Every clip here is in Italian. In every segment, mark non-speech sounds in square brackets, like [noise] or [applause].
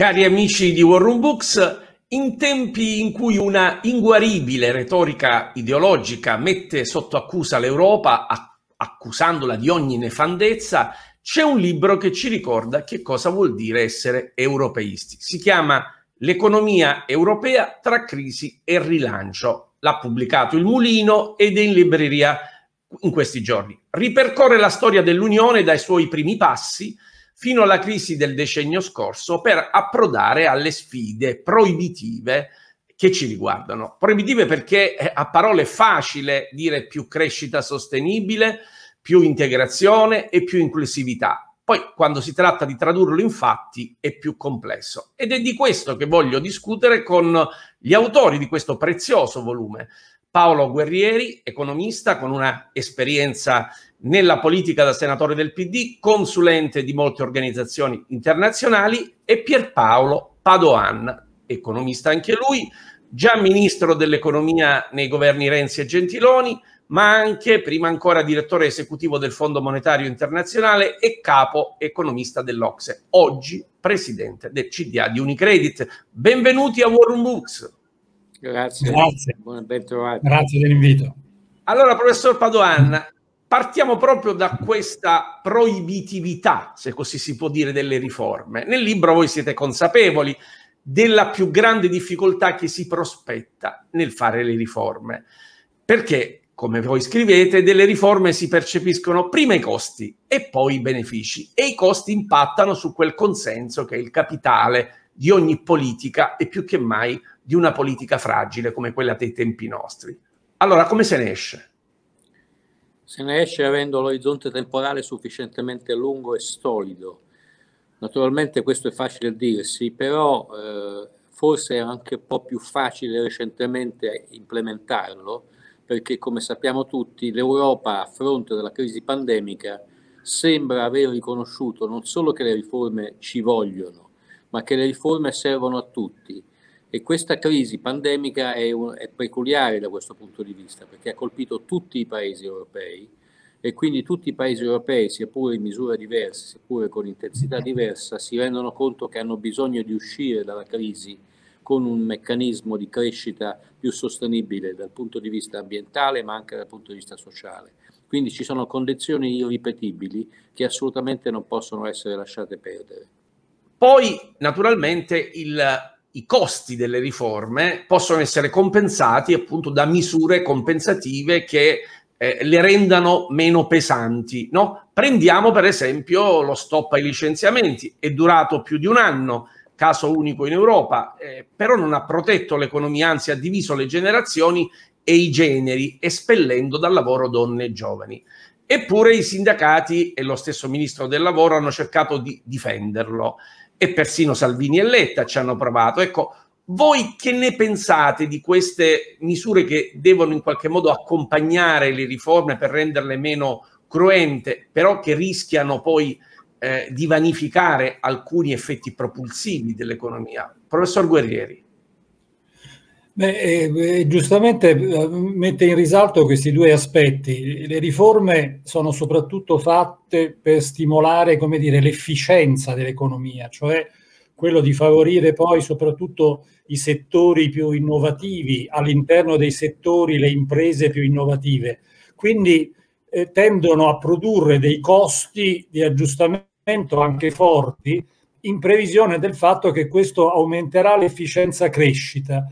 Cari amici di War Room Books, in tempi in cui una inguaribile retorica ideologica mette sotto accusa l'Europa, accusandola di ogni nefandezza, c'è un libro che ci ricorda che cosa vuol dire essere europeisti. Si chiama L'economia europea tra crisi e rilancio. L'ha pubblicato il Mulino ed è in libreria in questi giorni. Ripercorre la storia dell'Unione dai suoi primi passi fino alla crisi del decennio scorso per approdare alle sfide proibitive che ci riguardano. Proibitive perché eh, a parole è facile dire più crescita sostenibile, più integrazione e più inclusività. Poi quando si tratta di tradurlo in fatti è più complesso. Ed è di questo che voglio discutere con gli autori di questo prezioso volume. Paolo Guerrieri, economista con una esperienza nella politica da senatore del PD, consulente di molte organizzazioni internazionali, e Pierpaolo Padoan, economista anche lui, già ministro dell'economia nei governi Renzi e Gentiloni, ma anche prima ancora direttore esecutivo del Fondo Monetario Internazionale e capo economista dell'Ocse, oggi presidente del CDA di Unicredit. Benvenuti a Warren Books. Grazie. Grazie. Buon, ben Grazie dell'invito. Allora, professor Padoan, Partiamo proprio da questa proibitività, se così si può dire, delle riforme. Nel libro voi siete consapevoli della più grande difficoltà che si prospetta nel fare le riforme, perché, come voi scrivete, delle riforme si percepiscono prima i costi e poi i benefici e i costi impattano su quel consenso che è il capitale di ogni politica e più che mai di una politica fragile come quella dei tempi nostri. Allora, come se ne esce? Se ne esce avendo l'orizzonte temporale sufficientemente lungo e solido. Naturalmente questo è facile dirsi, però eh, forse è anche un po' più facile recentemente implementarlo, perché come sappiamo tutti l'Europa a fronte della crisi pandemica sembra aver riconosciuto non solo che le riforme ci vogliono, ma che le riforme servono a tutti e questa crisi pandemica è, un, è peculiare da questo punto di vista, perché ha colpito tutti i paesi europei e quindi tutti i paesi europei, sia pure in misura diversa, sia pure con intensità diversa, si rendono conto che hanno bisogno di uscire dalla crisi con un meccanismo di crescita più sostenibile dal punto di vista ambientale ma anche dal punto di vista sociale. Quindi ci sono condizioni irripetibili che assolutamente non possono essere lasciate perdere. Poi naturalmente il i costi delle riforme possono essere compensati appunto da misure compensative che eh, le rendano meno pesanti. No? Prendiamo per esempio lo stop ai licenziamenti, è durato più di un anno, caso unico in Europa, eh, però non ha protetto l'economia, anzi ha diviso le generazioni e i generi, espellendo dal lavoro donne e giovani. Eppure i sindacati e lo stesso ministro del lavoro hanno cercato di difenderlo e persino Salvini e Letta ci hanno provato. Ecco, voi che ne pensate di queste misure che devono in qualche modo accompagnare le riforme per renderle meno cruente, però che rischiano poi eh, di vanificare alcuni effetti propulsivi dell'economia? Professor Guerrieri. Beh, eh, eh giustamente eh, mette in risalto questi due aspetti. Le riforme sono soprattutto fatte per stimolare dire, l'efficienza dell'economia, cioè quello di favorire poi soprattutto i settori più innovativi, all'interno dei settori le imprese più innovative. Quindi eh, tendono a produrre dei costi di aggiustamento anche forti in previsione del fatto che questo aumenterà l'efficienza crescita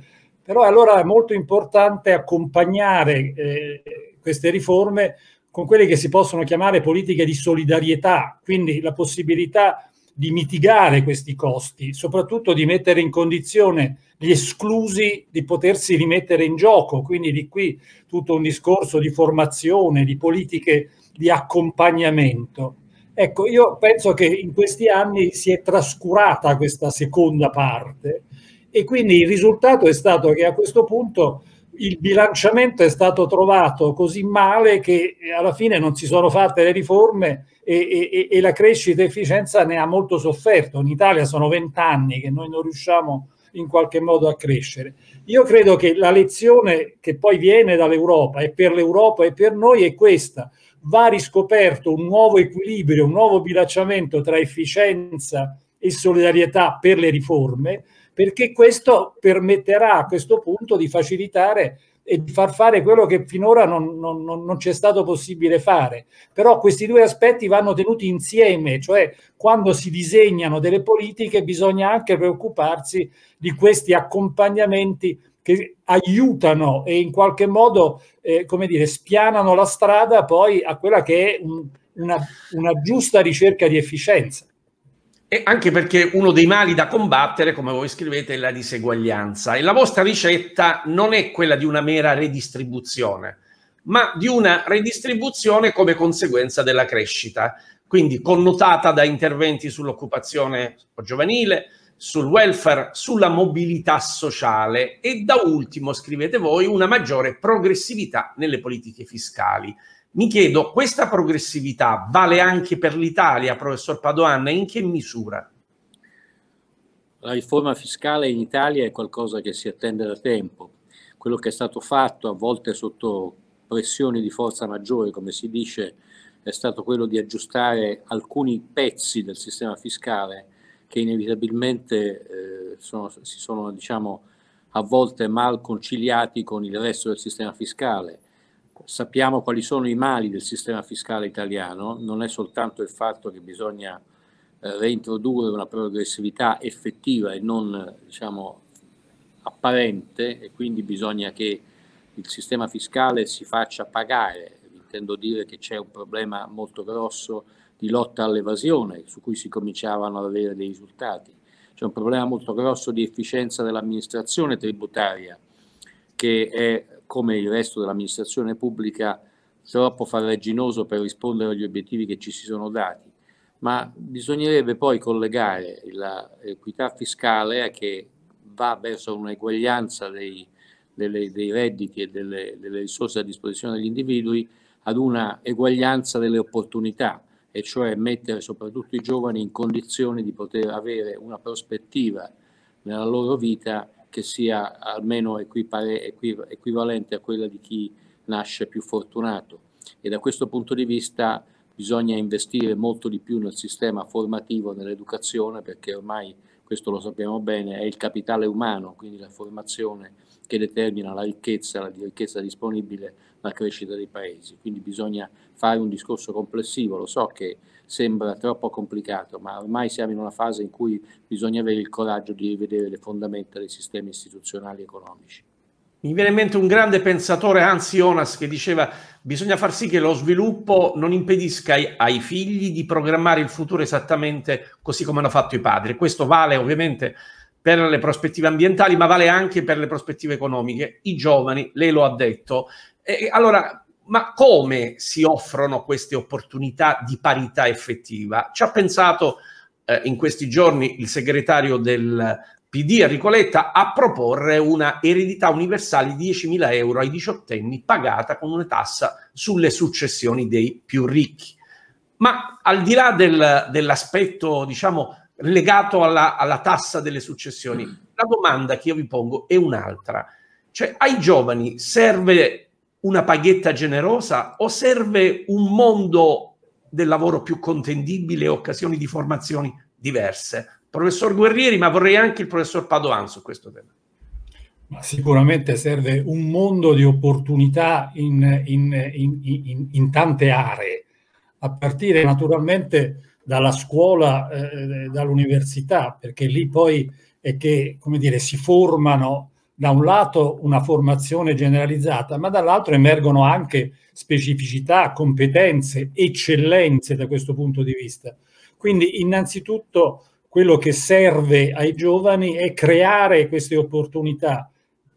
però allora è molto importante accompagnare eh, queste riforme con quelle che si possono chiamare politiche di solidarietà, quindi la possibilità di mitigare questi costi, soprattutto di mettere in condizione gli esclusi di potersi rimettere in gioco, quindi di qui tutto un discorso di formazione, di politiche di accompagnamento. Ecco, io penso che in questi anni si è trascurata questa seconda parte e quindi il risultato è stato che a questo punto il bilanciamento è stato trovato così male che alla fine non si sono fatte le riforme e, e, e la crescita e efficienza ne ha molto sofferto. In Italia sono vent'anni che noi non riusciamo in qualche modo a crescere. Io credo che la lezione che poi viene dall'Europa e per l'Europa e per noi è questa. Va riscoperto un nuovo equilibrio, un nuovo bilanciamento tra efficienza e solidarietà per le riforme perché questo permetterà a questo punto di facilitare e di far fare quello che finora non, non, non c'è stato possibile fare. Però questi due aspetti vanno tenuti insieme, cioè quando si disegnano delle politiche bisogna anche preoccuparsi di questi accompagnamenti che aiutano e in qualche modo, eh, come dire, spianano la strada poi a quella che è un, una, una giusta ricerca di efficienza. E anche perché uno dei mali da combattere, come voi scrivete, è la diseguaglianza. E la vostra ricetta non è quella di una mera redistribuzione, ma di una redistribuzione come conseguenza della crescita, quindi connotata da interventi sull'occupazione giovanile, sul welfare, sulla mobilità sociale e da ultimo, scrivete voi, una maggiore progressività nelle politiche fiscali. Mi chiedo, questa progressività vale anche per l'Italia, professor Padoan, in che misura? La riforma fiscale in Italia è qualcosa che si attende da tempo. Quello che è stato fatto, a volte sotto pressioni di forza maggiore, come si dice, è stato quello di aggiustare alcuni pezzi del sistema fiscale che inevitabilmente eh, sono, si sono diciamo, a volte mal conciliati con il resto del sistema fiscale. Ecco, sappiamo quali sono i mali del sistema fiscale italiano, non è soltanto il fatto che bisogna eh, reintrodurre una progressività effettiva e non diciamo, apparente e quindi bisogna che il sistema fiscale si faccia pagare, intendo dire che c'è un problema molto grosso di lotta all'evasione su cui si cominciavano ad avere dei risultati, c'è un problema molto grosso di efficienza dell'amministrazione tributaria che è, come il resto dell'amministrazione pubblica, troppo farraginoso per rispondere agli obiettivi che ci si sono dati. Ma bisognerebbe poi collegare l'equità fiscale che va verso un'eguaglianza dei, delle, dei redditi e delle, delle risorse a disposizione degli individui ad una eguaglianza delle opportunità, e cioè mettere soprattutto i giovani in condizione di poter avere una prospettiva nella loro vita che sia almeno equipare, equiv- equivalente a quella di chi nasce più fortunato e da questo punto di vista bisogna investire molto di più nel sistema formativo, nell'educazione, perché ormai, questo lo sappiamo bene, è il capitale umano, quindi la formazione che determina la ricchezza, la ricchezza disponibile, la crescita dei paesi. Quindi bisogna fare un discorso complessivo, lo so che sembra troppo complicato, ma ormai siamo in una fase in cui bisogna avere il coraggio di rivedere le fondamenta dei sistemi istituzionali e economici. Mi viene in mente un grande pensatore, Hans Jonas, che diceva bisogna far sì che lo sviluppo non impedisca ai figli di programmare il futuro esattamente così come hanno fatto i padri. Questo vale ovviamente per le prospettive ambientali, ma vale anche per le prospettive economiche. I giovani, lei lo ha detto. E, allora, ma come si offrono queste opportunità di parità effettiva? Ci ha pensato eh, in questi giorni il segretario del PD Enrico Letta a proporre una eredità universale di 10.000 euro ai diciottenni pagata con una tassa sulle successioni dei più ricchi. Ma al di là del, dell'aspetto, diciamo, legato alla, alla tassa delle successioni. Mm. La domanda che io vi pongo è un'altra. Cioè, ai giovani serve una paghetta generosa o serve un mondo del lavoro più contendibile e occasioni di formazioni diverse? Professor Guerrieri, ma vorrei anche il professor Padoan su questo tema. Ma sicuramente serve un mondo di opportunità in, in, in, in, tante aree, a partire naturalmente dalla scuola, eh, eh, dall'università, perché lì poi è che, come dire, si formano da un lato una formazione generalizzata, ma dall'altro emergono anche specificità, competenze, eccellenze da questo punto di vista. Quindi innanzitutto quello che serve ai giovani è creare queste opportunità.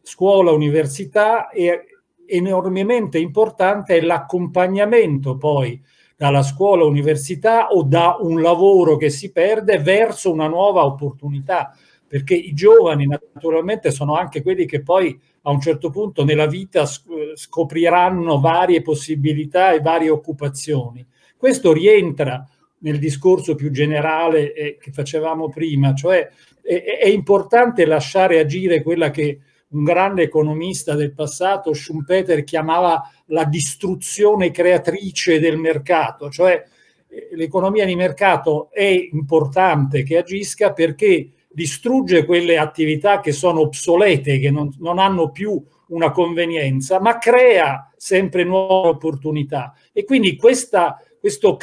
Scuola, università e enormemente importante è l'accompagnamento poi dalla scuola, università o da un lavoro che si perde verso una nuova opportunità, perché i giovani naturalmente sono anche quelli che poi a un certo punto nella vita scopriranno varie possibilità e varie occupazioni. Questo rientra nel discorso più generale eh, che facevamo prima, cioè è, importante lasciare agire quella che un grande economista del passato, Schumpeter, chiamava la distruzione creatrice del mercato, cioè eh, l'economia di mercato è importante che agisca perché distrugge quelle attività che sono obsolete, che non, non hanno più una convenienza, ma crea sempre nuove opportunità. E quindi questa, questo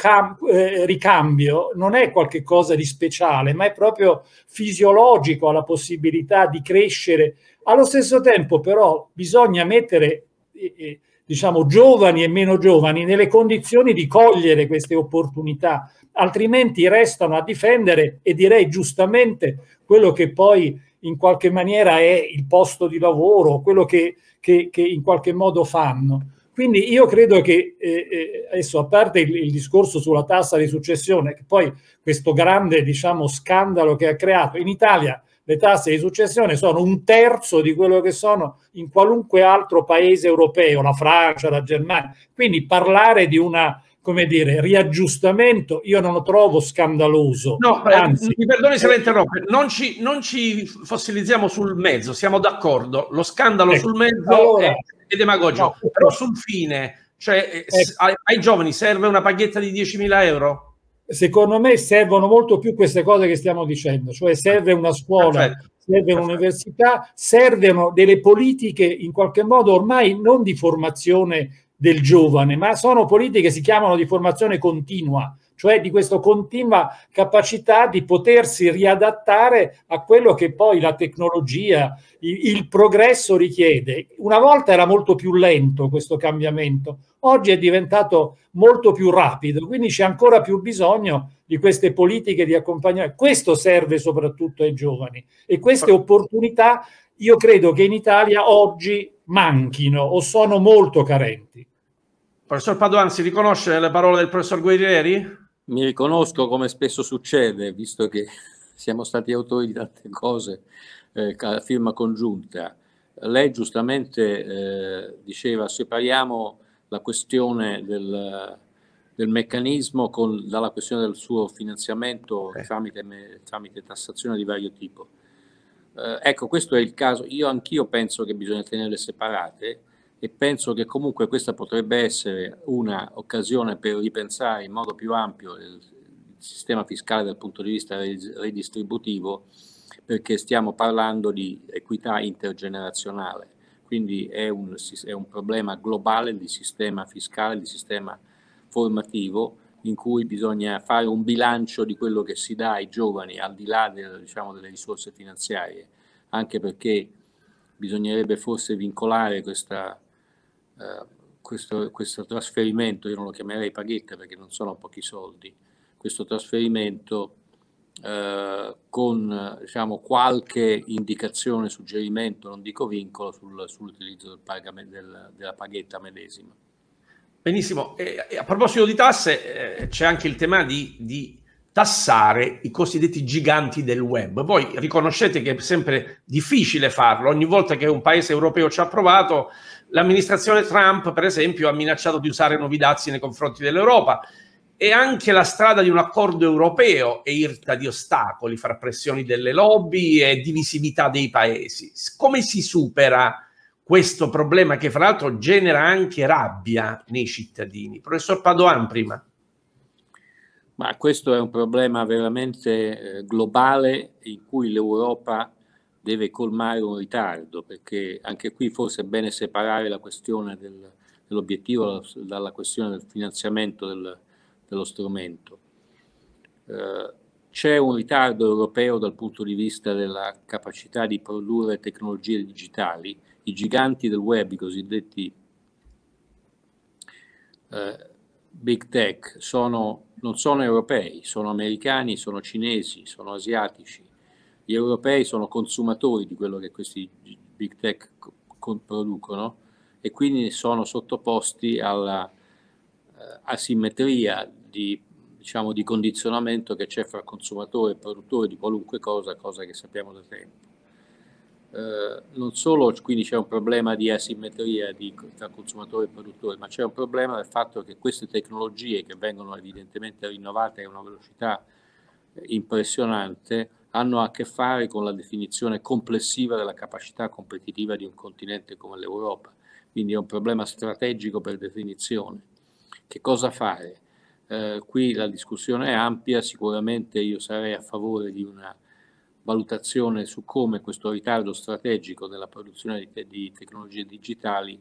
eh, ricambio non è qualcosa di speciale, ma è proprio fisiologico alla possibilità di crescere allo stesso tempo però bisogna mettere eh, eh, diciamo, giovani e meno giovani nelle condizioni di cogliere queste opportunità, altrimenti restano a difendere e direi giustamente quello che poi in qualche maniera è il posto di lavoro, quello che, che, che in qualche modo fanno. Quindi io credo che, eh, eh adesso a parte il, il, discorso sulla tassa di successione, che poi questo grande diciamo, scandalo che ha creato in Italia, le tasse di successione sono un terzo di quello che sono in qualunque altro paese europeo, la Francia, la Germania. Quindi parlare di una come dire, riaggiustamento io non lo trovo scandaloso. No, eh, Anzi, mi perdoni se la interrompo, non ci, non ci, fossilizziamo sul mezzo, siamo d'accordo, lo scandalo ecco, sul mezzo allora, è, è demagogico, no, però sul fine, cioè ecco. ai, ai giovani serve una paghetta di 10.000 euro? secondo me servono molto più queste cose che stiamo dicendo, cioè serve una scuola, Perfetto. serve un'università, servono delle politiche in qualche modo ormai non di formazione del giovane, ma sono politiche che si chiamano di formazione continua, cioè di questa continua capacità di potersi riadattare a quello che poi la tecnologia, il progresso richiede. Una volta era molto più lento questo cambiamento, oggi è diventato molto più rapido, quindi c'è ancora più bisogno di queste politiche di accompagnamento. Questo serve soprattutto ai giovani e queste opportunità io credo che in Italia oggi manchino o sono molto carenti. Professor Padoan, si riconosce le parole del professor Guerrieri? mi riconosco come spesso succede, visto che [laughs] siamo stati autori di tante cose, eh, firma congiunta. Lei giustamente eh, diceva separiamo la questione del, del meccanismo con, dalla questione del suo finanziamento eh. tramite, tramite, tassazione di vario tipo. Eh, ecco, questo è il caso. Io anch'io penso che bisogna tenerle separate e penso che comunque questa potrebbe essere un'occasione per ripensare in modo più ampio il sistema fiscale dal punto di vista redistributivo perché stiamo parlando di equità intergenerazionale, quindi è un, è un problema globale di sistema fiscale, di sistema formativo in cui bisogna fare un bilancio di quello che si dà ai giovani al di là del, diciamo, delle risorse finanziarie, anche perché bisognerebbe forse vincolare questa Ehm, questo, questo, trasferimento, io non lo chiamerei paghetta perché non sono pochi soldi, questo trasferimento eh, con diciamo, qualche indicazione, suggerimento, non dico vincolo, sul, sull'utilizzo del pagame, del, della paghetta medesima. Benissimo, e a proposito di tasse eh, c'è anche il tema di, di tassare i cosiddetti giganti del web. Voi riconoscete che è sempre difficile farlo, ogni volta che un paese europeo ci ha provato, l'amministrazione Trump, per esempio, ha minacciato di usare nuovi dazi nei confronti dell'Europa e anche la strada di un accordo europeo è irta di ostacoli fra pressioni delle lobby e divisività dei paesi. Come si supera questo problema che fra l'altro genera anche rabbia nei cittadini? Professor Padoan prima. Ma questo è un problema veramente eh, globale in cui l'Europa deve colmare un ritardo, perché anche qui forse è bene separare la questione del, dell'obiettivo dalla questione del finanziamento del, dello strumento. Eh, c'è un ritardo europeo dal punto di vista della capacità di produrre tecnologie digitali. I giganti del web, i cosiddetti eh, big tech, sono non sono europei, sono americani, sono cinesi, sono asiatici. Gli europei sono consumatori di quello che questi big tech producono e quindi sono sottoposti alla eh, asimmetria di, diciamo, di condizionamento che c'è fra consumatore e produttore di qualunque cosa, cosa che sappiamo da tempo. Eh, non solo quindi c'è un problema di asimmetria di, tra consumatore e produttore, ma c'è un problema del fatto che queste tecnologie che vengono evidentemente rinnovate a una velocità eh, impressionante hanno a che fare con la definizione complessiva della capacità competitiva di un continente come l'Europa, quindi è un problema strategico per definizione. Che cosa fare? Eh, qui la discussione è ampia, sicuramente io sarei a favore di una valutazione su come questo ritardo strategico della produzione di, te di tecnologie digitali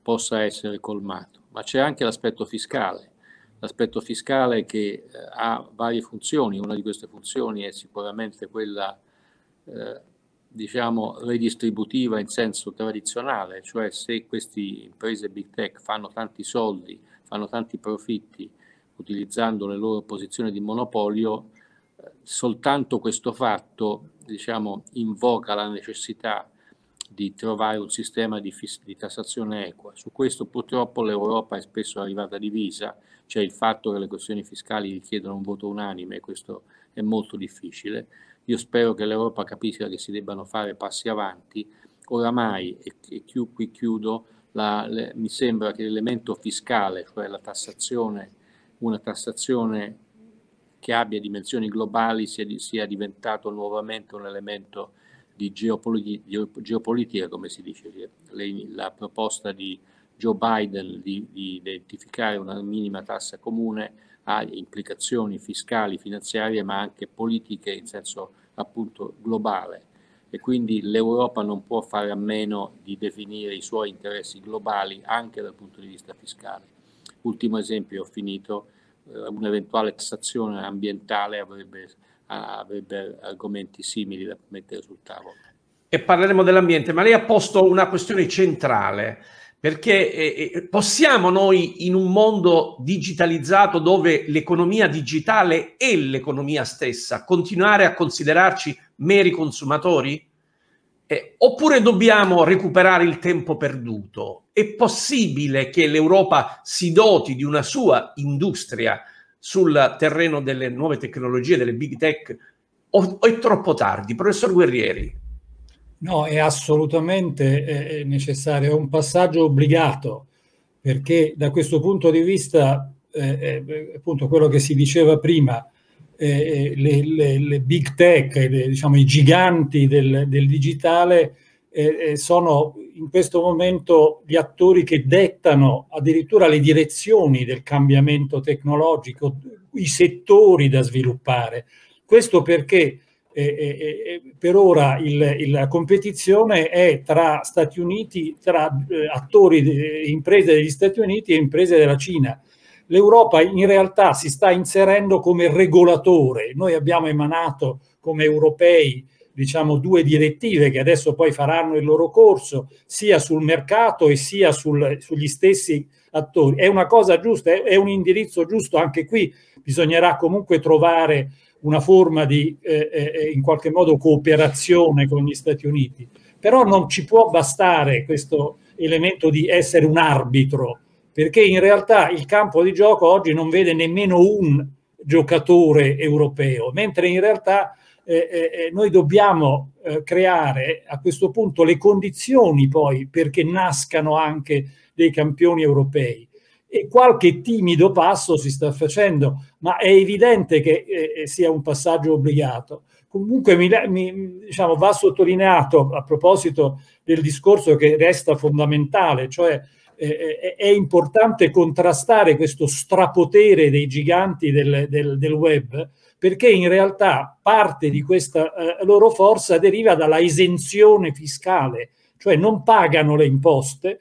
possa essere colmato. Ma c'è anche l'aspetto fiscale, l'aspetto fiscale che eh, ha varie funzioni, una di queste funzioni è sicuramente quella eh, diciamo redistributiva in senso tradizionale, cioè se queste imprese big tech fanno tanti soldi, fanno tanti profitti utilizzando le loro posizioni di monopolio, soltanto questo fatto diciamo, invoca la necessità di trovare un sistema di, di tassazione equa. Su questo purtroppo l'Europa è spesso arrivata divisa, cioè il fatto che le questioni fiscali richiedono un voto unanime, questo è molto difficile. Io spero che l'Europa capisca che si debbano fare passi avanti. Oramai, e, e chiù, qui chiudo, la, le, mi sembra che l'elemento fiscale, cioè la tassazione, una tassazione che abbia dimensioni globali sia, sia diventato nuovamente un elemento di geopolitica, geopolitica come si dice. Le, la proposta di Joe Biden di, di identificare una minima tassa comune ha implicazioni fiscali, finanziarie, ma anche politiche in senso appunto globale e quindi l'Europa non può fare a meno di definire i suoi interessi globali anche dal punto di vista fiscale. Ultimo esempio, ho finito, eh, un'eventuale tassazione ambientale avrebbe, avrebbe argomenti simili da mettere sul tavolo. E parleremo dell'ambiente, ma lei ha posto una questione centrale perché eh, eh possiamo noi in un mondo digitalizzato dove l'economia digitale è l'economia stessa continuare a considerarci meri consumatori? Eh, oppure dobbiamo recuperare il tempo perduto? È possibile che l'Europa si doti di una sua industria sul terreno delle nuove tecnologie, delle big tech? O, o è troppo tardi? Professor Guerrieri. No, è assolutamente è eh, eh, necessario, è un passaggio obbligato, perché da questo punto di vista, eh, eh appunto quello che si diceva prima, eh, eh, le, le, le, big tech, le, diciamo, i giganti del, del digitale eh, eh, sono in questo momento gli attori che dettano addirittura le direzioni del cambiamento tecnologico, i settori da sviluppare. Questo perché eh, eh, eh per ora il, il, la competizione è tra Stati Uniti, tra attori, imprese degli Stati Uniti e imprese della Cina l'Europa in realtà si sta inserendo come regolatore. Noi abbiamo emanato come europei diciamo due direttive che adesso poi faranno il loro corso sia sul mercato e sia sul, sugli stessi attori. È una cosa giusta, è, è, un indirizzo giusto anche qui, bisognerà comunque trovare una forma di eh, eh, eh in qualche modo cooperazione con gli Stati Uniti, però non ci può bastare questo elemento di essere un arbitro perché in realtà il campo di gioco oggi non vede nemmeno un giocatore europeo, mentre in realtà eh, eh, eh, noi dobbiamo eh, creare a questo punto le condizioni poi perché nascano anche dei campioni europei. E qualche timido passo si sta facendo, ma è evidente che eh, eh, sia un passaggio obbligato. Comunque mi, mi, diciamo, va sottolineato a proposito del discorso che resta fondamentale, cioè eh, è importante contrastare questo strapotere dei giganti del, del, del web perché in realtà parte di questa eh, loro forza deriva dalla esenzione fiscale, cioè non pagano le imposte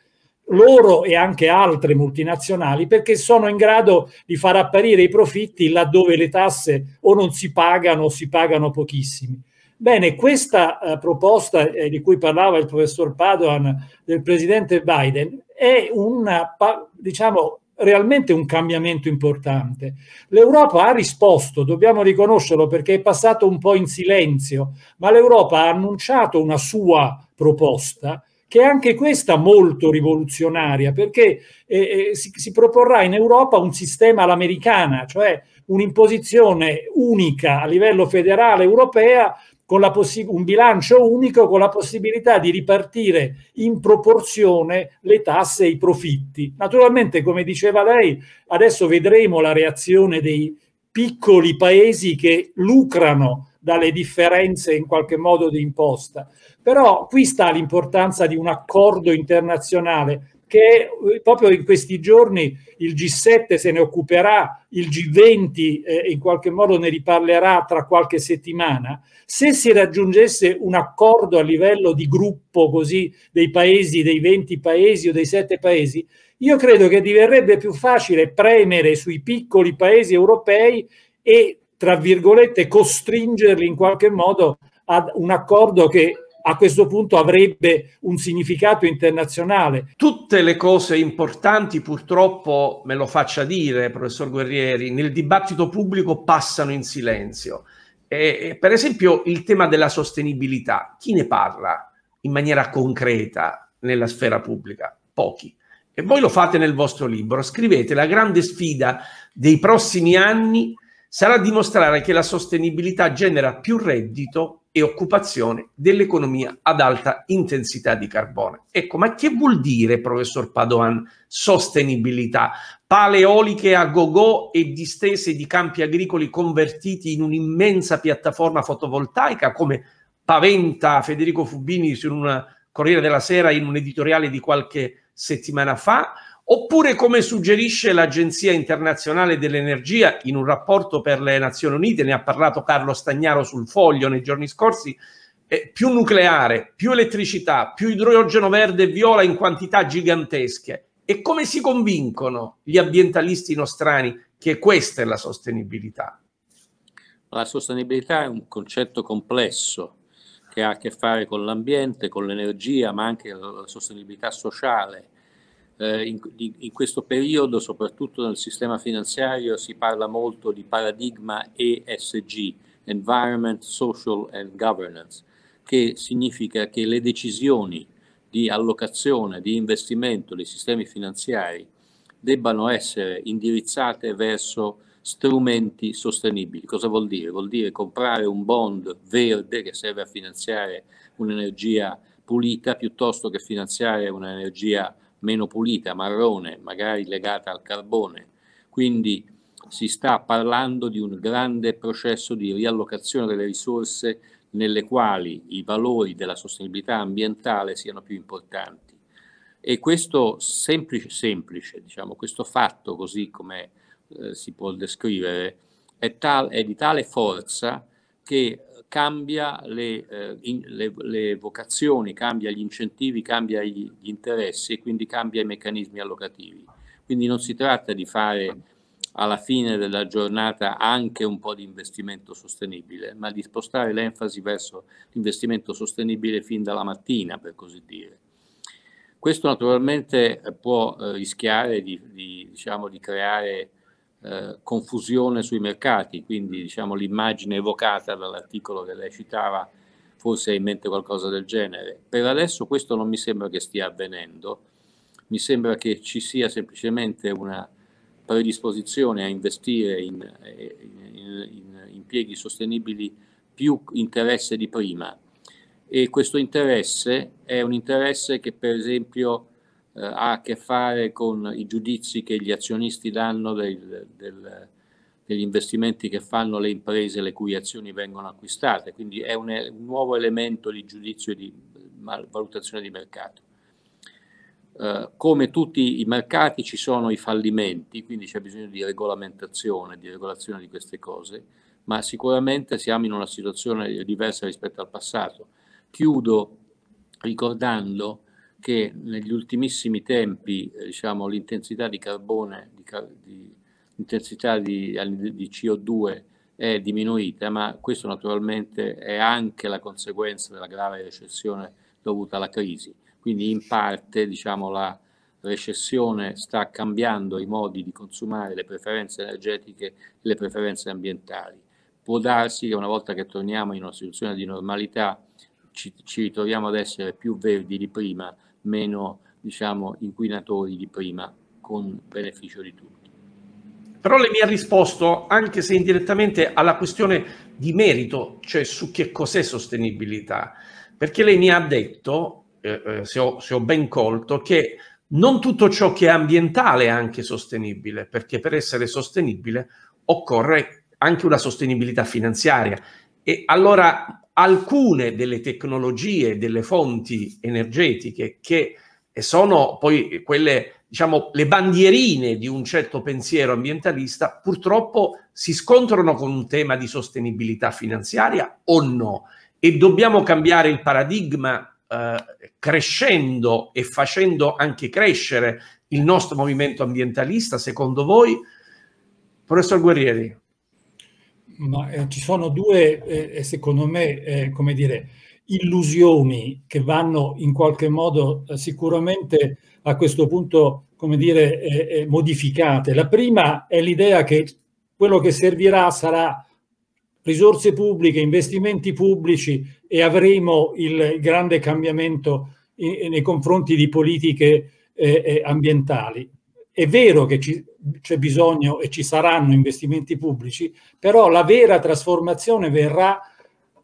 loro e anche altre multinazionali perché sono in grado di far apparire i profitti laddove le tasse o non si pagano o si pagano pochissimi. Bene, questa eh, proposta eh, di cui parlava il professor Padoan del presidente Biden è una, diciamo, realmente un cambiamento importante. L'Europa ha risposto, dobbiamo riconoscerlo perché è passato un po' in silenzio, ma l'Europa ha annunciato una sua proposta che è anche questa molto rivoluzionaria perché eh, eh si, si, proporrà in Europa un sistema all'americana, cioè un'imposizione unica a livello federale europea con la un bilancio unico con la possibilità di ripartire in proporzione le tasse e i profitti. Naturalmente, come diceva lei, adesso vedremo la reazione dei piccoli paesi che lucrano dalle differenze in qualche modo di imposta. Però qui sta l'importanza di un accordo internazionale che eh, proprio in questi giorni il G7 se ne occuperà, il G20 eh, in qualche modo ne riparlerà tra qualche settimana, se si raggiungesse un accordo a livello di gruppo così dei paesi, dei 20 paesi o dei 7 paesi, io credo che diverrebbe più facile premere sui piccoli paesi europei e, tra virgolette, costringerli in qualche modo ad un accordo che a questo punto avrebbe un significato internazionale. Tutte le cose importanti, purtroppo, me lo faccia dire, professor Guerrieri, nel dibattito pubblico passano in silenzio. Eh, per esempio, il tema della sostenibilità, chi ne parla in maniera concreta nella sfera pubblica? Pochi. E voi lo fate nel vostro libro, scrivete la grande sfida dei prossimi anni sarà dimostrare che la sostenibilità genera più reddito e occupazione dell'economia ad alta intensità di carbone. Ecco, ma che vuol dire, professor Padoan, sostenibilità? Pale eoliche a gogo e distese di campi agricoli convertiti in un'immensa piattaforma fotovoltaica, come paventa Federico Fubini su una Corriere della Sera in un editoriale di qualche settimana fa, Oppure, come suggerisce l'Agenzia internazionale dell'energia in un rapporto per le Nazioni Unite, ne ha parlato Carlo Stagnaro sul foglio nei giorni scorsi, eh, più nucleare, più elettricità, più idrogeno verde e viola in quantità gigantesche. E come si convincono gli ambientalisti nostrani che questa è la sostenibilità? La sostenibilità è un concetto complesso che ha a che fare con l'ambiente, con l'energia, ma anche la sostenibilità sociale eh, in, in, questo periodo, soprattutto nel sistema finanziario, si parla molto di paradigma ESG, Environment, Social and Governance, che significa che le decisioni di allocazione, di investimento dei sistemi finanziari debbano essere indirizzate verso strumenti sostenibili. Cosa vuol dire? Vuol dire comprare un bond verde che serve a finanziare un'energia pulita piuttosto che finanziare un'energia meno pulita, marrone, magari legata al carbone. Quindi si sta parlando di un grande processo di riallocazione delle risorse nelle quali i valori della sostenibilità ambientale siano più importanti. E questo semplice, semplice diciamo, questo fatto così come eh, si può descrivere, è, tal, è, di tale forza che cambia le, eh, in, le, le, vocazioni, cambia gli incentivi, cambia gli, gli, interessi e quindi cambia i meccanismi allocativi. Quindi non si tratta di fare alla fine della giornata anche un po' di investimento sostenibile, ma di spostare l'enfasi verso l'investimento sostenibile fin dalla mattina, per così dire. Questo naturalmente può eh, rischiare di, di, diciamo, di creare eh, confusione sui mercati, quindi diciamo, l'immagine evocata dall'articolo che lei citava forse ha in mente qualcosa del genere. Per adesso questo non mi sembra che stia avvenendo, mi sembra che ci sia semplicemente una predisposizione a investire in, in, in impieghi sostenibili più interesse di prima e questo interesse è un interesse che per esempio eh, ha a che fare con i giudizi che gli azionisti danno del, del, degli investimenti che fanno le imprese le cui azioni vengono acquistate, quindi è un, un nuovo elemento di giudizio e di valutazione di mercato. Uh, come tutti i mercati ci sono i fallimenti, quindi c'è bisogno di regolamentazione, di regolazione di queste cose, ma sicuramente siamo in una situazione diversa rispetto al passato. Chiudo ricordando che negli ultimissimi tempi eh, diciamo, l'intensità di carbone, di, di, l'intensità di, di CO2 è diminuita, ma questo naturalmente è anche la conseguenza della grave recessione dovuta alla crisi. Quindi in parte diciamo, la recessione sta cambiando i modi di consumare le preferenze energetiche e le preferenze ambientali. Può darsi che una volta che torniamo in una situazione di normalità ci, ci ritroviamo ad essere più verdi di prima, meno diciamo, inquinatori di prima, con beneficio di tutti. Però lei mi ha risposto, anche se indirettamente, alla questione di merito, cioè su che cos'è sostenibilità, perché lei mi ha detto, eh, eh se, ho, se ho ben colto, che non tutto ciò che è ambientale è anche sostenibile, perché per essere sostenibile occorre anche una sostenibilità finanziaria e allora alcune delle tecnologie, delle fonti energetiche che eh, sono poi quelle, diciamo, le bandierine di un certo pensiero ambientalista, purtroppo si scontrano con un tema di sostenibilità finanziaria o no. E dobbiamo cambiare il paradigma eh, crescendo e facendo anche crescere il nostro movimento ambientalista, secondo voi? Professor Guerrieri. Ma eh, ci sono due, eh, secondo me, eh, come dire, illusioni che vanno in qualche modo eh, sicuramente a questo punto, come dire, eh, eh, modificate. La prima è l'idea che quello che servirà sarà risorse pubbliche, investimenti pubblici e avremo il grande cambiamento in, nei confronti di politiche ambientali è vero che c'è bisogno e ci saranno investimenti pubblici, però la vera trasformazione verrà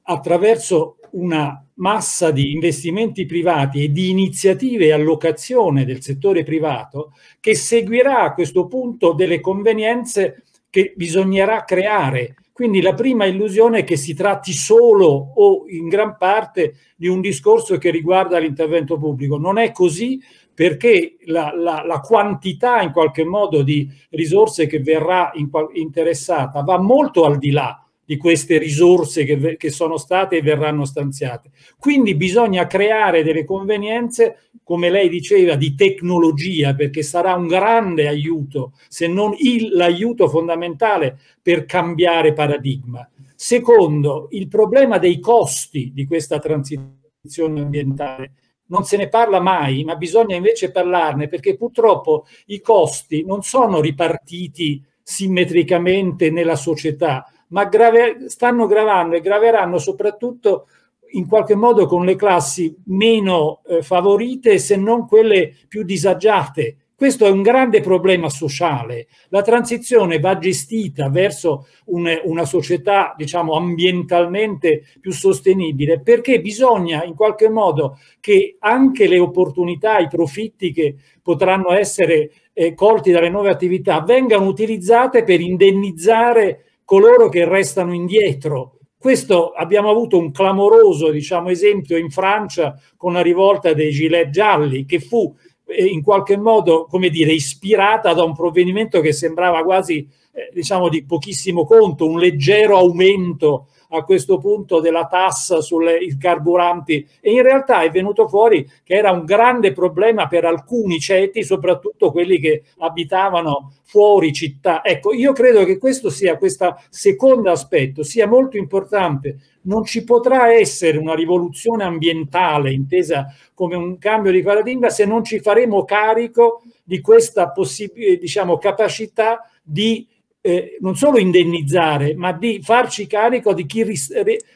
attraverso una massa di investimenti privati e di iniziative e allocazione del settore privato che seguirà a questo punto delle convenienze che bisognerà creare. Quindi la prima illusione è che si tratti solo o in gran parte di un discorso che riguarda l'intervento pubblico. Non è così, perché la, la, la, quantità in qualche modo di risorse che verrà in, interessata va molto al di là di queste risorse che, che, sono state e verranno stanziate. Quindi bisogna creare delle convenienze, come lei diceva, di tecnologia, perché sarà un grande aiuto, se non l'aiuto fondamentale per cambiare paradigma. Secondo, il problema dei costi di questa transizione ambientale non se ne parla mai, ma bisogna invece parlarne perché purtroppo i costi non sono ripartiti simmetricamente nella società, ma grave, stanno gravando e graveranno soprattutto in qualche modo con le classi meno eh, favorite se non quelle più disagiate questo è un grande problema sociale. La transizione va gestita verso un, una società, diciamo, ambientalmente più sostenibile, perché bisogna in qualche modo che anche le opportunità, i profitti che potranno essere eh, colti dalle nuove attività vengano utilizzate per indennizzare coloro che restano indietro. Questo abbiamo avuto un clamoroso diciamo, esempio in Francia con la rivolta dei gilet gialli, che fu in qualche modo, come dire, ispirata da un provvedimento che sembrava quasi, eh, diciamo, di pochissimo conto, un leggero aumento a questo punto della tassa sui carburanti e in realtà è venuto fuori che era un grande problema per alcuni ceti, soprattutto quelli che abitavano fuori città. Ecco, io credo che questo sia, questo secondo aspetto, sia molto importante non ci potrà essere una rivoluzione ambientale intesa come un cambio di paradigma se non ci faremo carico di questa possibile, diciamo, capacità di eh, non solo indennizzare, ma di farci carico di chi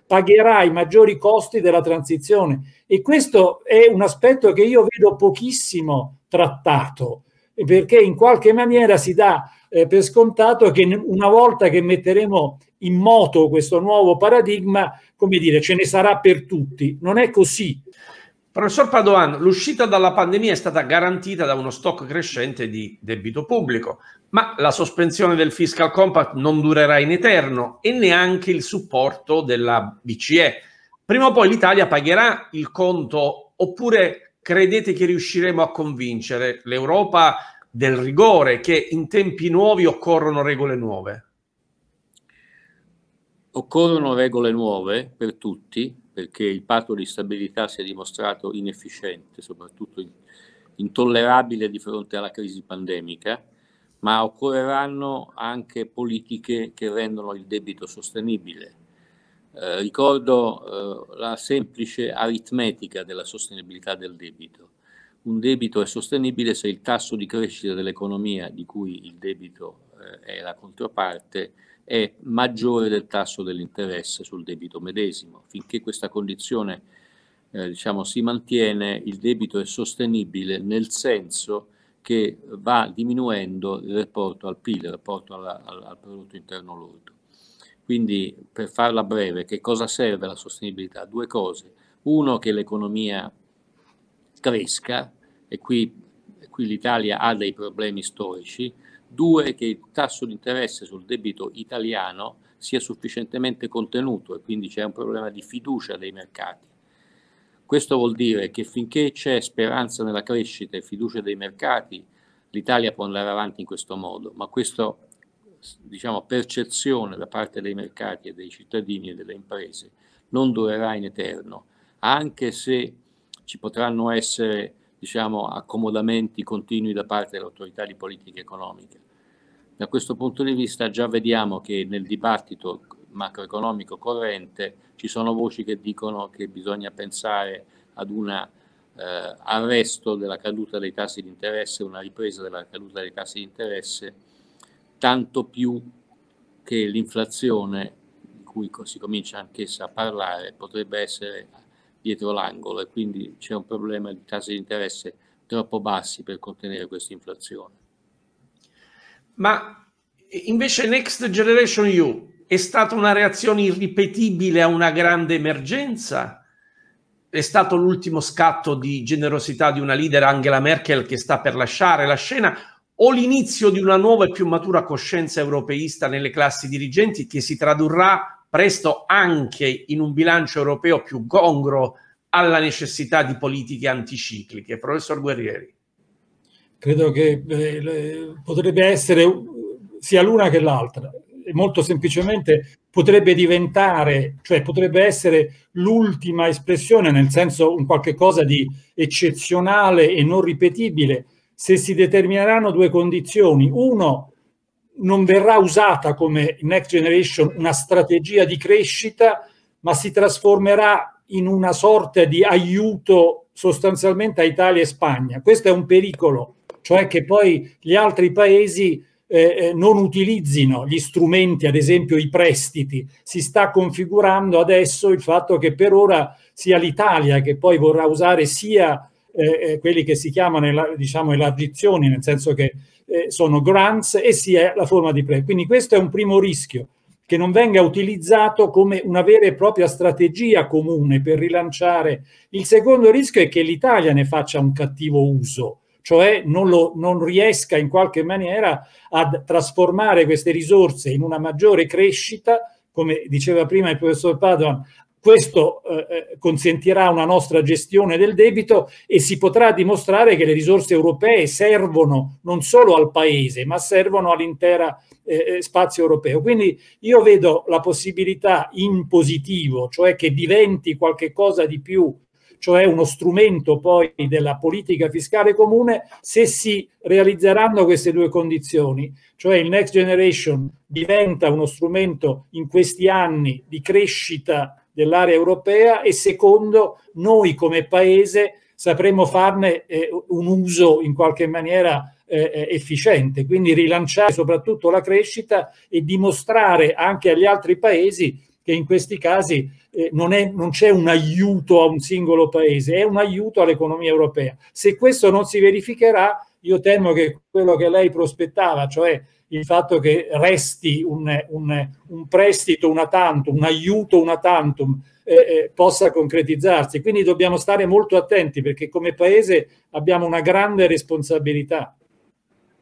pagherà i maggiori costi della transizione. E questo è un aspetto che io vedo pochissimo trattato, perché in qualche maniera si dà eh, per scontato che una volta che metteremo in moto questo nuovo paradigma, come dire, ce ne sarà per tutti. Non è così. Professor Padoan, l'uscita dalla pandemia è stata garantita da uno stock crescente di debito pubblico, ma la sospensione del fiscal compact non durerà in eterno e neanche il supporto della BCE. Prima o poi l'Italia pagherà il conto oppure credete che riusciremo a convincere l'Europa del rigore che in tempi nuovi occorrono regole nuove? Occorrono regole nuove per tutti, perché il patto di stabilità si è dimostrato inefficiente, soprattutto intollerabile di fronte alla crisi pandemica, ma occorreranno anche politiche che rendano il debito sostenibile. Eh, ricordo eh, la semplice aritmetica della sostenibilità del debito. Un debito è sostenibile se il tasso di crescita dell'economia di cui il debito eh, è la controparte, è maggiore del tasso dell'interesse sul debito medesimo. Finché questa condizione eh, diciamo, si mantiene, il debito è sostenibile nel senso che va diminuendo il rapporto al PIL, il rapporto alla, al, al prodotto interno lordo. Quindi, per farla breve, che cosa serve la sostenibilità? Due cose. Uno, che l'economia cresca, e qui, qui l'Italia ha dei problemi storici, due che il tasso di interesse sul debito italiano sia sufficientemente contenuto e quindi c'è un problema di fiducia dei mercati. Questo vuol dire che finché c'è speranza nella crescita e fiducia dei mercati, l'Italia può andare avanti in questo modo, ma questa diciamo, percezione da parte dei mercati e dei cittadini e delle imprese non durerà in eterno, anche se ci potranno essere diciamo, accomodamenti continui da parte dell'autorità di politica economica. Da questo punto di vista già vediamo che nel dibattito macroeconomico corrente ci sono voci che dicono che bisogna pensare ad un eh, arresto della caduta dei tassi di interesse, una ripresa della caduta dei tassi di interesse, tanto più che l'inflazione, di cui si comincia anch'essa a parlare, potrebbe essere dietro l'angolo e quindi c'è un problema di tassi di interesse troppo bassi per contenere questa inflazione. Ma invece Next Generation EU è stata una reazione irripetibile a una grande emergenza? È stato l'ultimo scatto di generosità di una leader Angela Merkel che sta per lasciare la scena o l'inizio di una nuova e più matura coscienza europeista nelle classi dirigenti che si tradurrà presto anche in un bilancio europeo più congruo alla necessità di politiche anticicliche. Professor Guerrieri. Credo che eh, potrebbe essere sia l'una che l'altra. Molto semplicemente potrebbe diventare, cioè potrebbe essere l'ultima espressione, nel senso un qualche cosa di eccezionale e non ripetibile, se si determineranno due condizioni. Uno, non verrà usata come Next Generation una strategia di crescita, ma si trasformerà in una sorta di aiuto sostanzialmente a Italia e Spagna. Questo è un pericolo, cioè che poi gli altri paesi eh, eh non utilizzino gli strumenti, ad esempio i prestiti. Si sta configurando adesso il fatto che per ora sia l'Italia che poi vorrà usare sia eh, eh, quelli che si chiamano diciamo elargizioni, nel senso che eh, sono grants e si è la forma di premio. Quindi questo è un primo rischio che non venga utilizzato come una vera e propria strategia comune per rilanciare. Il secondo rischio è che l'Italia ne faccia un cattivo uso, cioè non, lo, non riesca in qualche maniera a trasformare queste risorse in una maggiore crescita come diceva prima il professor Padoan, questo eh, eh, consentirà una nostra gestione del debito e si potrà dimostrare che le risorse europee servono non solo al Paese, ma servono all'intera eh, eh spazio europeo. Quindi io vedo la possibilità in positivo, cioè che diventi qualcosa di più cioè uno strumento poi della politica fiscale comune, se si realizzeranno queste due condizioni, cioè il Next Generation diventa uno strumento in questi anni di crescita dell'area europea e secondo noi come Paese sapremo farne eh, un uso in qualche maniera eh, eh, efficiente, quindi rilanciare soprattutto la crescita e dimostrare anche agli altri Paesi che in questi casi eh, non, c'è un aiuto a un singolo paese, è un aiuto all'economia europea. Se questo non si verificherà, io temo che quello che lei prospettava, cioè il fatto che resti un, un, un prestito una tantum, un aiuto una tantum, eh, eh, possa concretizzarsi. Quindi dobbiamo stare molto attenti perché come Paese abbiamo una grande responsabilità.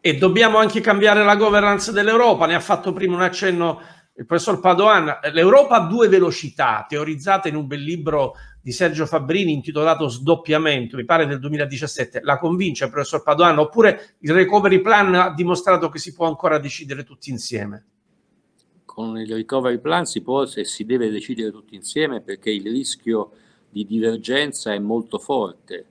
E dobbiamo anche cambiare la governance dell'Europa, ne ha fatto prima un accenno il professor Padoan, l'Europa a due velocità, teorizzata in un bel libro di Sergio Fabbrini intitolato Sdoppiamento, mi pare del 2017, la convince il professor Padoano oppure il recovery plan ha dimostrato che si può ancora decidere tutti insieme? Con il recovery plan si può e si deve decidere tutti insieme perché il rischio di divergenza è molto forte.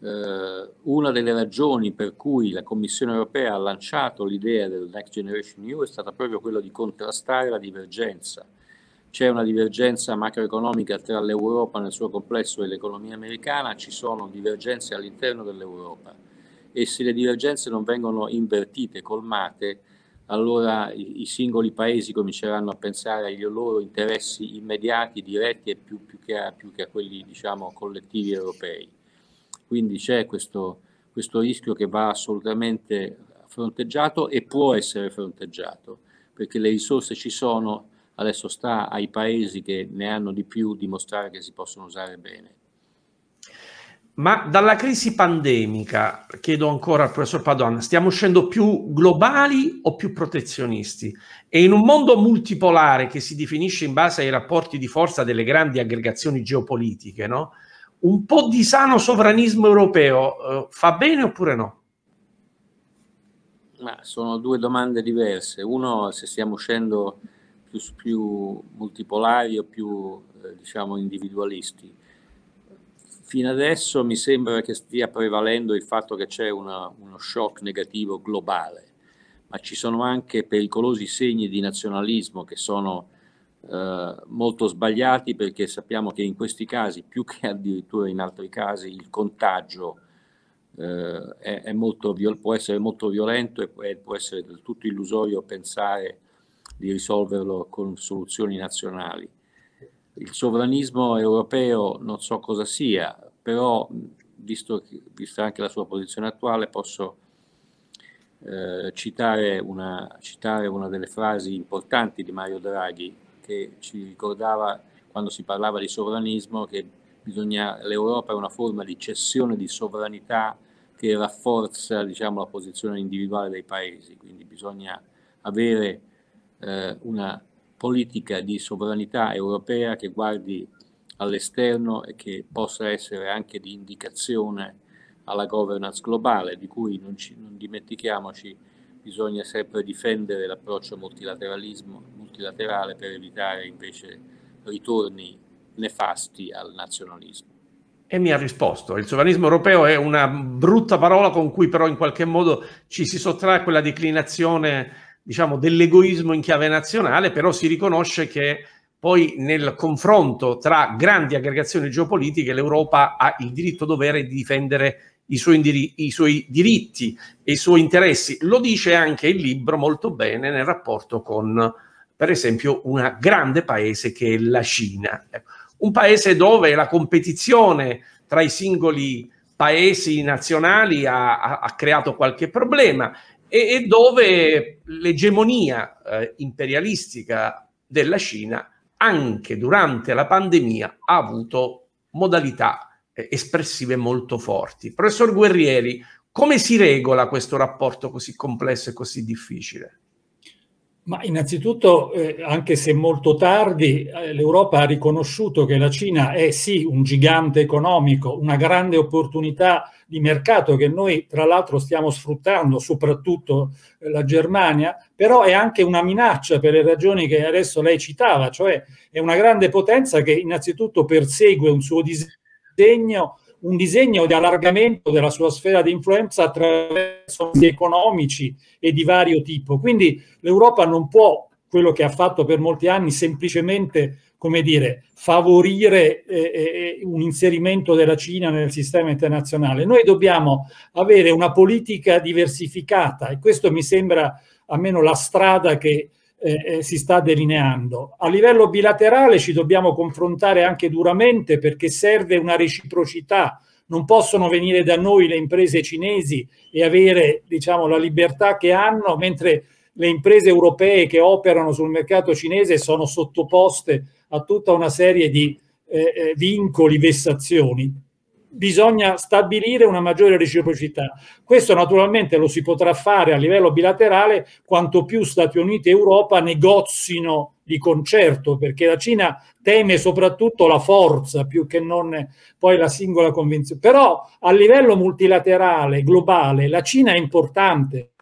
Eh, una delle ragioni per cui la Commissione europea ha lanciato l'idea del Next Generation EU è stata proprio quella di contrastare la divergenza c'è una divergenza macroeconomica tra l'Europa nel suo complesso e l'economia americana, ci sono divergenze all'interno dell'Europa e se le divergenze non vengono invertite, colmate, allora i, i singoli paesi cominceranno a pensare ai loro interessi immediati, diretti e più, più, che, a, più che, a, quelli diciamo, collettivi europei. Quindi c'è questo, questo rischio che va assolutamente fronteggiato e può essere fronteggiato, perché le risorse ci sono, adesso sta ai paesi che ne hanno di più dimostrare che si possono usare bene. Ma dalla crisi pandemica, chiedo ancora al professor Padoan, stiamo uscendo più globali o più protezionisti? E in un mondo multipolare che si definisce in base ai rapporti di forza delle grandi aggregazioni geopolitiche, no? un po' di sano sovranismo europeo eh, fa bene oppure no? Ma sono due domande diverse. Uno, se stiamo uscendo più, più multipolari o più eh, diciamo individualisti. Fino adesso mi sembra che stia prevalendo il fatto che c'è una, uno shock negativo globale, ma ci sono anche pericolosi segni di nazionalismo che sono eh, molto sbagliati perché sappiamo che in questi casi, più che addirittura in altri casi, il contagio eh, è, è molto, può essere molto violento e può essere del tutto illusorio pensare di risolverlo con soluzioni nazionali. Il sovranismo europeo non so cosa sia, però visto, vista anche la sua posizione attuale posso eh, citare, una, citare una delle frasi importanti di Mario Draghi che ci ricordava quando si parlava di sovranismo che l'Europa è una forma di cessione di sovranità che rafforza diciamo, la posizione individuale dei paesi, quindi bisogna avere eh, una politica di sovranità europea che guardi all'esterno e che possa essere anche di indicazione alla governance globale, di cui non, ci, non dimentichiamoci bisogna sempre difendere l'approccio multilaterale per evitare invece ritorni nefasti al nazionalismo. E mi ha risposto, il sovranismo europeo è una brutta parola con cui però in qualche modo ci si sottrae quella declinazione diciamo, dell'egoismo in chiave nazionale, però si riconosce che poi nel confronto tra grandi aggregazioni geopolitiche l'Europa ha il diritto dovere di difendere i suoi, i suoi, diritti e i suoi interessi. Lo dice anche il libro molto bene nel rapporto con, per esempio, un grande paese che è la Cina. Un paese dove la competizione tra i singoli paesi nazionali ha, ha, ha creato qualche problema e, e dove l'egemonia eh, imperialistica della Cina anche durante la pandemia ha avuto modalità eh, espressive molto forti. Professor Guerrieri, come si regola questo rapporto così complesso e così difficile? Ma innanzitutto, eh, anche se molto tardi, eh, l'Europa ha riconosciuto che la Cina è sì un gigante economico, una grande opportunità di mercato che noi tra l'altro stiamo sfruttando, soprattutto eh, la Germania, però è anche una minaccia per le ragioni che adesso lei citava, cioè è una grande potenza che innanzitutto persegue un suo disegno un disegno di allargamento della sua sfera di influenza attraverso gli economici e di vario tipo. Quindi l'Europa non può, quello che ha fatto per molti anni, semplicemente come dire, favorire eh, eh, eh un inserimento della Cina nel sistema internazionale. Noi dobbiamo avere una politica diversificata e questo mi sembra almeno la strada che eh, eh, si sta delineando. A livello bilaterale ci dobbiamo confrontare anche duramente perché serve una reciprocità. Non possono venire da noi le imprese cinesi e avere diciamo, la libertà che hanno, mentre le imprese europee che operano sul mercato cinese sono sottoposte a tutta una serie di eh, eh vincoli, vessazioni bisogna stabilire una maggiore reciprocità. Questo naturalmente lo si potrà fare a livello bilaterale quanto più Stati Uniti e Europa negozino di concerto, perché la Cina teme soprattutto la forza più che non poi la singola convinzione. Però a livello multilaterale, globale, la Cina è importante.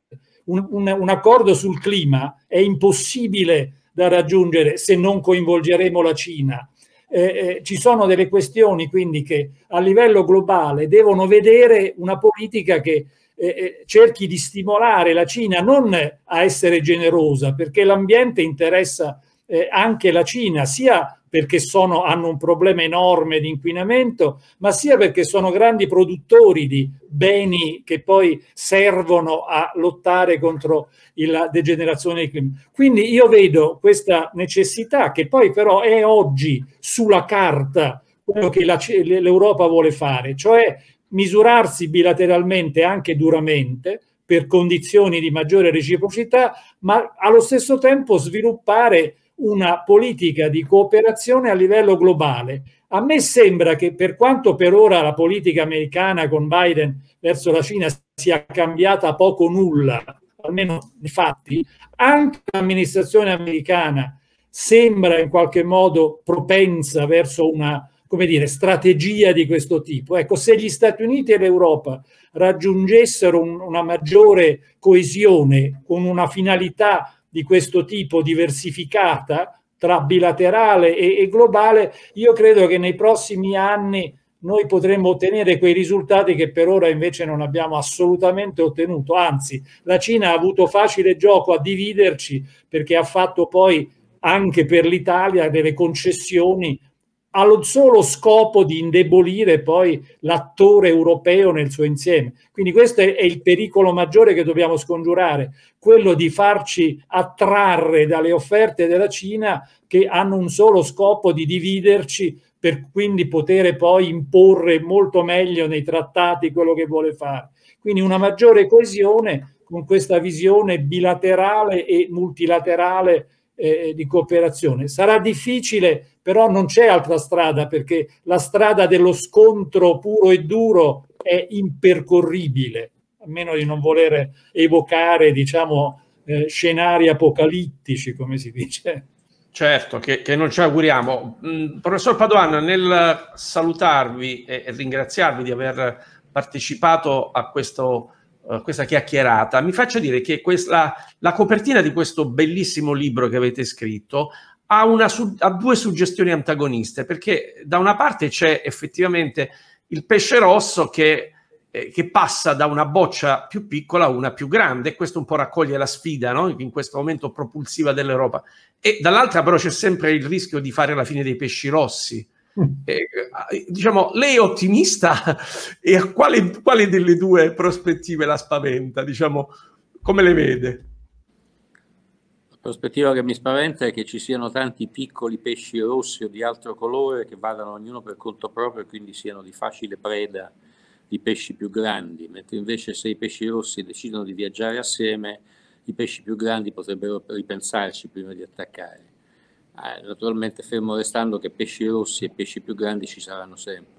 Un, un, un accordo sul clima è impossibile da raggiungere se non coinvolgeremo la Cina eh, eh, ci sono delle questioni quindi che a livello globale devono vedere una politica che eh, eh cerchi di stimolare la Cina non a essere generosa, perché l'ambiente interessa eh, anche la Cina, sia perché sono, hanno un problema enorme di inquinamento, ma sia perché sono grandi produttori di beni che poi servono a lottare contro la degenerazione del clima. Quindi io vedo questa necessità che poi però è oggi sulla carta quello che l'Europa vuole fare, cioè misurarsi bilateralmente anche duramente per condizioni di maggiore reciprocità, ma allo stesso tempo sviluppare una politica di cooperazione a livello globale. A me sembra che per quanto per ora la politica americana con Biden verso la Cina sia cambiata poco o nulla, almeno nei fatti, anche l'amministrazione americana sembra in qualche modo propensa verso una come dire, strategia di questo tipo. Ecco, se gli Stati Uniti e l'Europa raggiungessero un, una maggiore coesione con una finalità di questo tipo diversificata tra bilaterale e, e globale, io credo che nei prossimi anni noi potremmo ottenere quei risultati che per ora invece non abbiamo assolutamente ottenuto. Anzi, la Cina ha avuto facile gioco a dividerci perché ha fatto poi anche per l'Italia delle concessioni allo solo scopo di indebolire poi l'attore europeo nel suo insieme. Quindi questo è, il pericolo maggiore che dobbiamo scongiurare, quello di farci attrarre dalle offerte della Cina che hanno un solo scopo di dividerci per quindi poter poi imporre molto meglio nei trattati quello che vuole fare. Quindi una maggiore coesione con questa visione bilaterale e multilaterale eh, eh, di cooperazione. Sarà difficile, però non c'è altra strada perché la strada dello scontro puro e duro è impercorribile, a meno di non volere evocare, diciamo, eh, scenari apocalittici, come si dice. Certo, che, che non ci auguriamo. Mm, professor Padoan, nel salutarvi e, e ringraziarvi di aver partecipato a questo eh, questa chiacchierata, mi faccia dire che questa, la copertina di questo bellissimo libro che avete scritto ha, su, ha due suggestioni antagoniste, perché da una parte c'è effettivamente il pesce rosso che eh, che passa da una boccia più piccola a una più grande. e Questo un po' raccoglie la sfida no? in questo momento propulsiva dell'Europa. E dall'altra però c'è sempre il rischio di fare la fine dei pesci rossi, eh, eh, diciamo, lei è ottimista e a quale, quale, delle due prospettive la spaventa? Diciamo, come le vede? La prospettiva che mi spaventa è che ci siano tanti piccoli pesci rossi o di altro colore che vadano ognuno per conto proprio e quindi siano di facile preda di pesci più grandi, mentre invece se i pesci rossi decidono di viaggiare assieme, i pesci più grandi potrebbero ripensarci prima di attaccare eh, naturalmente fermo restando che pesci rossi e pesci più grandi ci saranno sempre.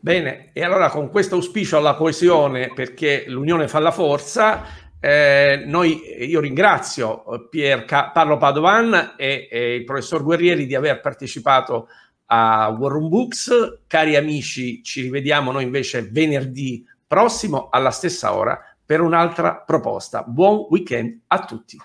Bene, e allora con questo auspicio alla coesione, perché l'unione fa la forza, eh, noi, io ringrazio eh, Pier Carlo Padovan e, e il professor Guerrieri di aver partecipato a War Room Books. Cari amici, ci rivediamo noi invece venerdì prossimo alla stessa ora per un'altra proposta. Buon weekend a tutti.